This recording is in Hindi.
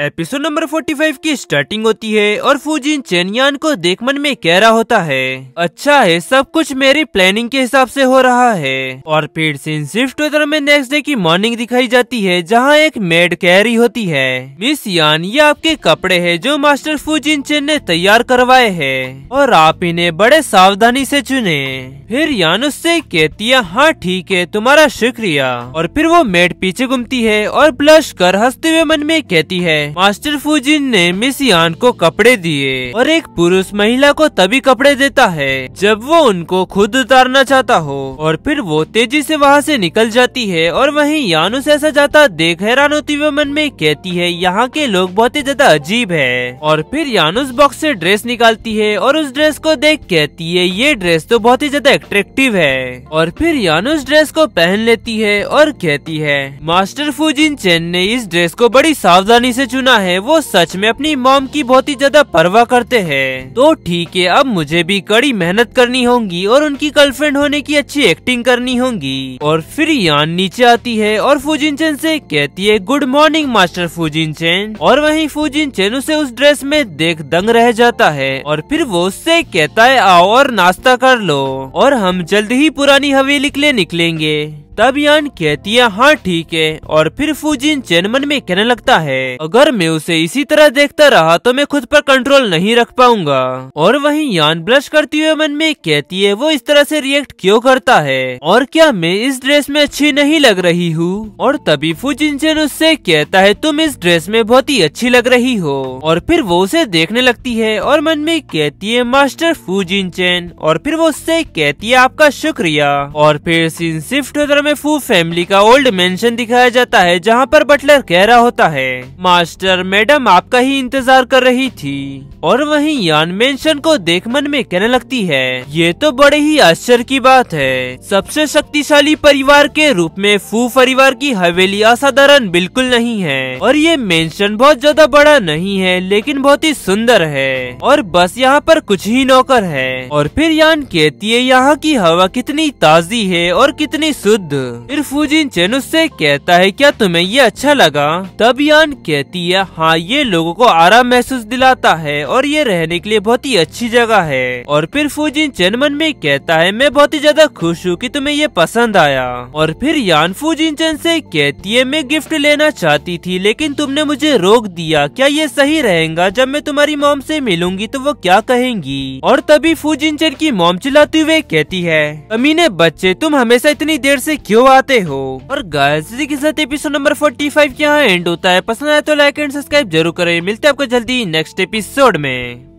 एपिसोड नंबर 45 की स्टार्टिंग होती है और फूजिन चेनयान को देखमन में कह रहा होता है अच्छा है सब कुछ मेरी प्लानिंग के हिसाब से हो रहा है और फिर सीन शिफ्ट होता है नेक्स्ट डे की मॉर्निंग दिखाई जाती है जहाँ एक मेड कैरी होती है मिस यान ये आपके कपड़े है जो मास्टर फूजिन चेन ने तैयार करवाए है और आप इन्हें बड़े सावधानी ऐसी चुने फिर यान उससे कहती है हाँ ठीक है तुम्हारा शुक्रिया और फिर वो मेड पीछे घूमती है और ब्लश कर हंसते हुए मन में कहती है मास्टर फूजिन ने मिस यान को कपड़े दिए और एक पुरुष महिला को तभी कपड़े देता है जब वो उनको खुद उतारना चाहता हो और फिर वो तेजी से वहाँ से निकल जाती है और वही यान उसे ऐसा जाता देख हैरान होती हुए मन में कहती है यहाँ के लोग बहुत ही ज्यादा अजीब है और फिर यान उस बॉक्स ऐसी ड्रेस निकालती है और उस ड्रेस को देख कहती है ये ड्रेस तो बहुत ही ज्यादा एट्रेक्टिव है और फिर यान उस ड्रेस को पहन लेती है और कहती है मास्टर फूजिन चेन ने इस ड्रेस को बड़ी सावधानी से चुना है वो सच में अपनी मॉम की बहुत ही ज्यादा परवाह करते हैं तो ठीक है अब मुझे भी कड़ी मेहनत करनी होगी और उनकी गर्लफ्रेंड होने की अच्छी एक्टिंग करनी होगी और फिर यान नीचे आती है और फूजिन चैन से कहती है good morning master Fujin Chan और वहीं चैन उसे उस ड्रेस में देख दंग रह जाता है और फिर वो उससे कहता है आओ और नाश्ता कर लो और हम जल्द ही पुरानी हवेली के लिए निकलेंगे तब यान कहती है हाँ ठीक है और फिर फूजिन चेनमन में कहने लगता है अगर मैं उसे इसी तरह देखता रहा तो मैं खुद पर कंट्रोल नहीं रख पाऊंगा और वहीं यान ब्लश करती हुए मन में कहती है वो इस तरह से रिएक्ट क्यों करता है और क्या मैं इस ड्रेस में अच्छी नहीं लग रही हूँ और तभी फूजिन चैन उससे कहता है तुम इस ड्रेस में बहुत ही अच्छी लग रही हो और फिर वो उसे देखने लगती है और मन में कहती है मास्टर फूजिन चैन और फिर वो उससे कहती है आपका शुक्रिया और फिर सीन शिफ्ट उधर में फू फैमिली का ओल्ड मेंशन दिखाया जाता है जहां पर बटलर कह रहा होता है मास्टर मैडम आपका ही इंतजार कर रही थी और वहीं यान मेंशन को देख मन में कहने लगती है ये तो बड़े ही आश्चर्य की बात है सबसे शक्तिशाली परिवार के रूप में फू परिवार की हवेली असाधारण बिल्कुल नहीं है और ये मेंशन बहुत ज्यादा बड़ा नहीं है लेकिन बहुत ही सुंदर है और बस यहाँ पर कुछ ही नौकर है और फिर यान कहती है यहाँ की हवा कितनी ताजी है और कितनी शुद्ध फिर फूजिन चेन उससे कहता है क्या तुम्हें ये अच्छा लगा तब यान कहती है हाँ ये लोगो को आराम महसूस दिलाता है और ये रहने के लिए बहुत ही अच्छी जगह है और फिर फूजिन चेन मन में कहता है मैं बहुत ही ज्यादा खुश हूँ की तुम्हें ये पसंद आया और फिर यान फूजिन चेन ऐसी कहती है मैं गिफ्ट लेना चाहती थी लेकिन तुमने मुझे रोक दिया क्या ये सही रहेगा जब मैं तुम्हारी मोम ऐसी मिलूंगी तो वो क्या कहेंगी और तभी फूजिन चेन की मोम चिल्लाती हुए कहती है अमीने बच्चे तुम हमेशा इतनी देर से क्यों आते हो और गायस इसी के साथ एपिसोड नंबर 45 यहाँ एंड होता है पसंद आया तो लाइक एंड सब्सक्राइब जरूर करें मिलते हैं आपको जल्दी नेक्स्ट एपिसोड में